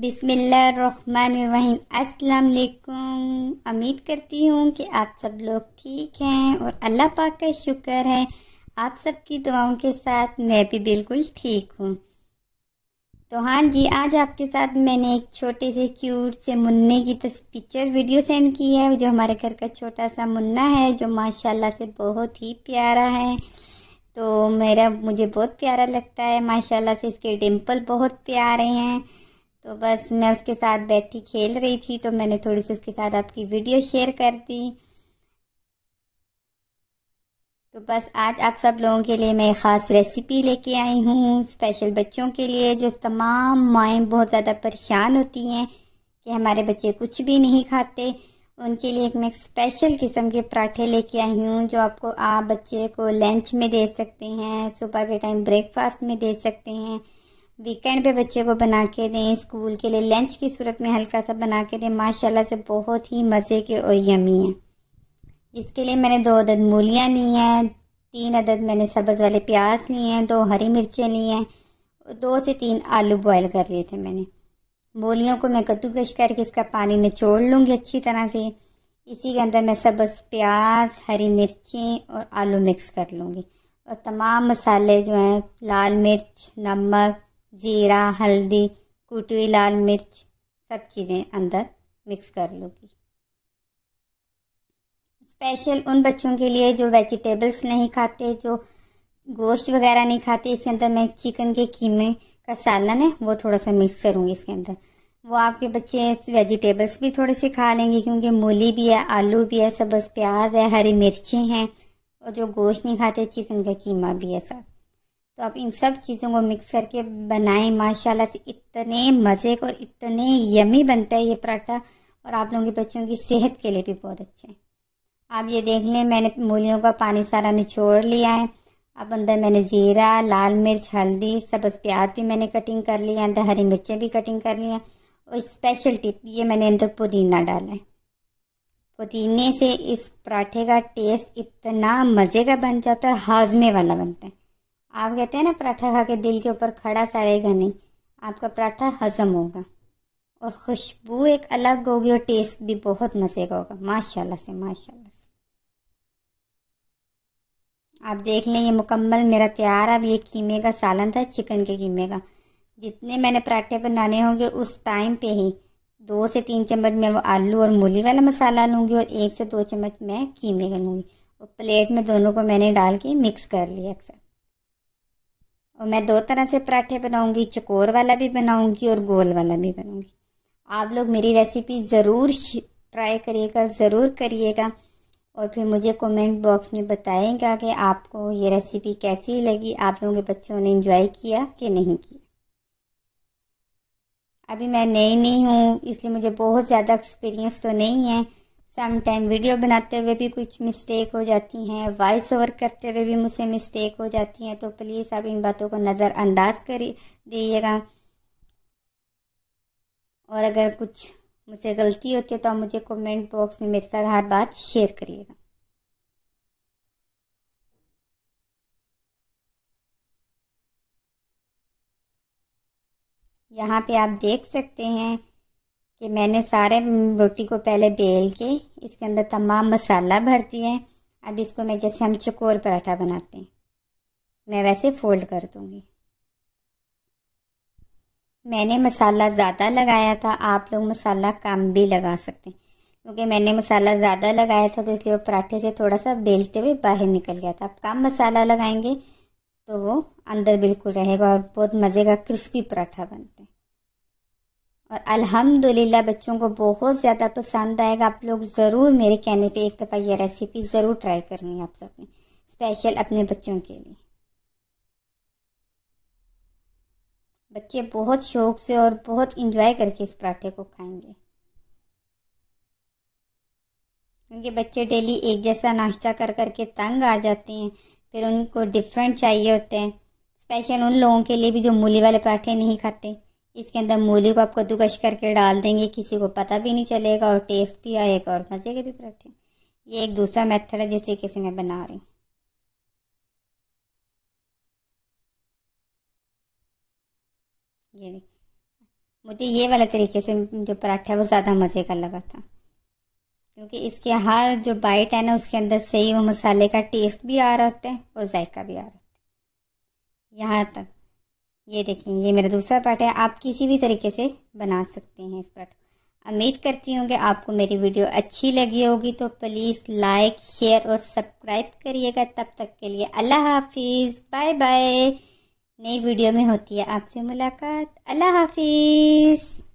बिसमीम अस्सलाम उम्मीद करती हूँ कि आप सब लोग ठीक हैं और अल्लाह पाक का शुक्र है आप सबकी दुआओं के साथ मैं भी बिल्कुल ठीक हूँ तो हाँ जी आज आपके साथ मैंने एक छोटे से क्यूट से मुन्ने की पिक्चर वीडियो सेंड की है जो हमारे घर का छोटा सा मुन्ना है जो माशाल्लाह से बहुत ही प्यारा है तो मेरा मुझे बहुत प्यारा लगता है माशाल्लाह से इसके डिम्पल बहुत प्यारे हैं तो बस मैं उसके साथ बैठी खेल रही थी तो मैंने थोड़ी सी उसके साथ आपकी वीडियो शेयर कर दी तो बस आज आप सब लोगों के लिए मैं ख़ास रेसिपी लेके आई हूँ स्पेशल बच्चों के लिए जो तमाम माएँ बहुत ज़्यादा परेशान होती हैं कि हमारे बच्चे कुछ भी नहीं खाते उनके लिए एक मैं स्पेशल किस्म के पराठे लेके आई हूँ जो आपको आप बच्चे को लंच में दे सकते हैं सुबह के टाइम ब्रेकफास्ट में दे सकते हैं वीकेंड पे बच्चे को बना के दें स्कूल के लिए लंच की सूरत में हल्का सा बना के दें माशाल्लाह से बहुत ही मज़े के और यमी हैं इसके लिए मैंने दो अदद मूलियाँ ली हैं तीन अदद मैंने सब्ज़ वाले प्याज लिए हैं दो हरी मिर्चें ली हैं दो से तीन आलू बॉयल कर लिए थे मैंने मूलियों को मैं कद्दूकश करके इसका पानी निचोड़ लूँगी अच्छी तरह से इसी के अंदर मैं सब्ज़ प्याज हरी मिर्चें और आलू मिक्स कर लूँगी और तमाम मसाले जो हैं लाल मिर्च नमक जीरा हल्दी कूटी हुई लाल मिर्च सब चीज़ें अंदर मिक्स कर लूँगी स्पेशल उन बच्चों के लिए जो वेजिटेबल्स नहीं खाते जो गोश्त वगैरह नहीं खाते इसके अंदर मैं चिकन के कीमे का सालन है वो थोड़ा सा मिक्स करूँगी इसके अंदर वो आपके बच्चे वेजिटेबल्स भी थोड़े से खा लेंगे क्योंकि मूली भी है आलू भी है सब्ज़ प्याज है हरी मिर्चें हैं और जो गोश्त नहीं खाते चिकन का कीमा भी है सब तो आप इन सब चीज़ों को मिक्स करके बनाएं माशाल्लाह से इतने मज़े और इतने यमी बनता है ये पराठा और आप लोगों के बच्चों की सेहत के लिए भी बहुत अच्छे हैं आप ये देख लें मैंने मूलियों का पानी सारा निचोड़ लिया है अब अंदर मैंने ज़ीरा लाल मिर्च हल्दी सब्ज़ प्याज भी मैंने कटिंग कर लिया अंदर हरी मिर्चें भी कटिंग कर लिया और स्पेशल टिप ये मैंने अंदर पुदीना डाला है पुदीने से इस पराठे का टेस्ट इतना मज़े का बन जाता है और हाजमे वाला बनता है आप कहते हैं ना पराठा खा के दिल के ऊपर खड़ा सा रहेगा नहीं आपका पराठा हजम होगा और खुशबू एक अलग होगी और टेस्ट भी बहुत मज़े का होगा माशाल्लाह से माशाल्लाह से आप देख लें ये मुकम्मल मेरा तैयार अब ये कीमे का सालन था चिकन के कीमे का जितने मैंने पराठे बनाने होंगे उस टाइम पे ही दो से तीन चम्मच मैं वो आलू और मूली वाला मसाला लूँगी और एक से दो चम्मच मैं कीमे का लूँगी और प्लेट में दोनों को मैंने डाल के मिक्स कर लिया अक्सर और मैं दो तरह से पराठे बनाऊंगी चकोर वाला भी बनाऊंगी और गोल वाला भी बनाऊंगी आप लोग मेरी रेसिपी ज़रूर ट्राई करिएगा ज़रूर करिएगा और फिर मुझे कमेंट बॉक्स में बताएंगा कि आपको ये रेसिपी कैसी लगी आप लोगों के बच्चों ने इन्जॉय किया कि नहीं किया अभी मैं नई नहीं हूँ इसलिए मुझे बहुत ज़्यादा एक्सपीरियंस तो नहीं है समटाइम वीडियो बनाते हुए भी कुछ मिस्टेक हो जाती हैं वॉइस ओवर करते हुए भी मुझसे मिस्टेक हो जाती हैं तो प्लीज़ आप इन बातों को नज़रअंदाज कर दीजिएगा और अगर कुछ मुझसे गलती होती है तो आप मुझे कमेंट बॉक्स में मेरे साथ हर बात शेयर करिएगा यहाँ पे आप देख सकते हैं कि मैंने सारे रोटी को पहले बेल के इसके अंदर तमाम मसाला भर है अब इसको मैं जैसे हम चकोर पराठा बनाते हैं मैं वैसे फोल्ड कर दूँगी मैंने मसाला ज़्यादा लगाया था आप लोग मसाला कम भी लगा सकते हैं क्योंकि मैंने मसाला ज़्यादा लगाया था तो इसलिए वो पराठे से थोड़ा सा बेलते हुए बाहर निकल गया था आप कम मसाला लगाएंगे तो वो अंदर बिल्कुल रहेगा और बहुत मज़े का क्रिस्पी पराठा बनता है और अल्हम्दुलिल्लाह बच्चों को बहुत ज़्यादा पसंद आएगा आप लोग ज़रूर मेरे कहने पे एक दफ़ा ये रेसिपी ज़रूर ट्राई करनी है आप सबने स्पेशल अपने बच्चों के लिए बच्चे बहुत शौक से और बहुत इंजॉय करके इस पराठे को खाएंगे क्योंकि बच्चे डेली एक जैसा नाश्ता कर करके तंग आ जाते हैं फिर उनको डिफरेंट चाहिए होते हैं स्पेशल उन लोगों के लिए भी जो मूली वाले पराठे नहीं खाते इसके अंदर मूली को आप कद्दूकश करके डाल देंगे किसी को पता भी नहीं चलेगा और टेस्ट भी आएगा और मज़े के भी पराठे ये एक दूसरा मेथड है जिस तरीके से मैं बना रही हूँ मुझे ये वाला तरीके से जो पराठा है वो ज़्यादा मज़े का लगा था क्योंकि इसके हर जो बाइट है ना उसके अंदर सही वो मसाले का टेस्ट भी आ रहा है और जायका भी आ रहा है यहाँ तक ये देखें ये मेरा दूसरा पार्ट है आप किसी भी तरीके से बना सकते हैं इस पार्ट उम्मीद करती हूँ कि आपको मेरी वीडियो अच्छी लगी होगी तो प्लीज़ लाइक शेयर और सब्सक्राइब करिएगा तब तक के लिए अल्लाह हाफिज़ बाय बाय नई वीडियो में होती है आपसे मुलाकात अल्लाह हाफिज़